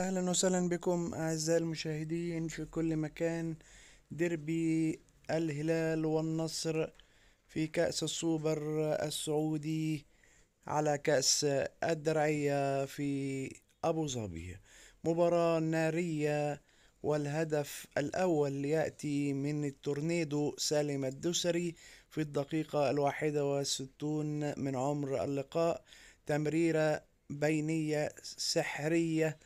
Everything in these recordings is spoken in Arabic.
اهلا وسهلا بكم اعزائي المشاهدين في كل مكان ديربي الهلال والنصر في كأس السوبر السعودي على كأس الدرعية في أبو ظبي مباراة نارية والهدف الأول يأتي من التورنيدو سالم الدوسري في الدقيقة الواحدة وستون من عمر اللقاء تمريرة بينية سحرية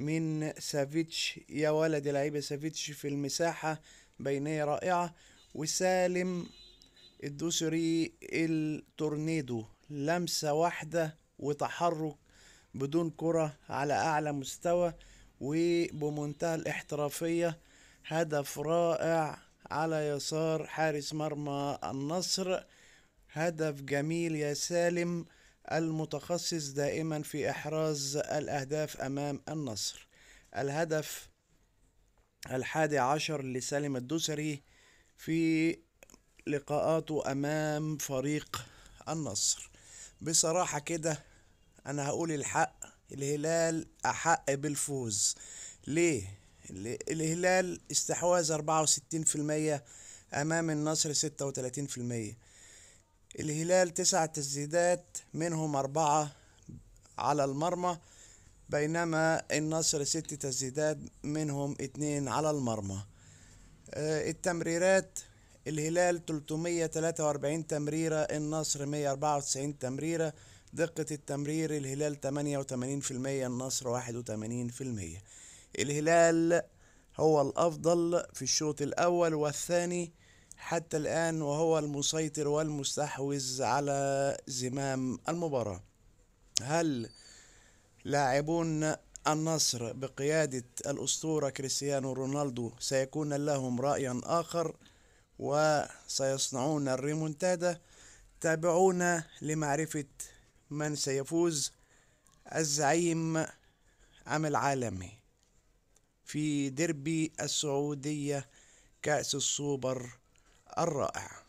من سافيتش يا ولد لعيبة سافيتش في المساحة بينية رائعة وسالم الدوسري التورنيدو لمسة واحدة وتحرك بدون كرة على أعلى مستوى وبمنتهى الاحترافية هدف رائع على يسار حارس مرمى النصر هدف جميل يا سالم المتخصص دائما في إحراز الأهداف أمام النصر الهدف الحادي عشر لسالم الدوسري في لقاءاته أمام فريق النصر بصراحة كده أنا هقول الحق الهلال أحق بالفوز ليه؟ الهلال استحواذ 64% أمام النصر 36% الهلال تسع تسديدات منهم أربعة على المرمى بينما النصر ست تسديدات منهم اتنين على المرمى آه، التمريرات الهلال 343 تمريرة النصر 194 تمريرة دقة التمرير الهلال 88% النصر 81% الهلال هو الأفضل في الشوط الأول والثاني حتى الآن وهو المسيطر والمستحوذ على زمام المباراة هل لاعبون النصر بقيادة الأسطورة كريستيانو رونالدو سيكون لهم رأي آخر وسيصنعون الريمونتادا تابعونا لمعرفة من سيفوز الزعيم أم العالمي في ديربي السعودية كأس السوبر الرائع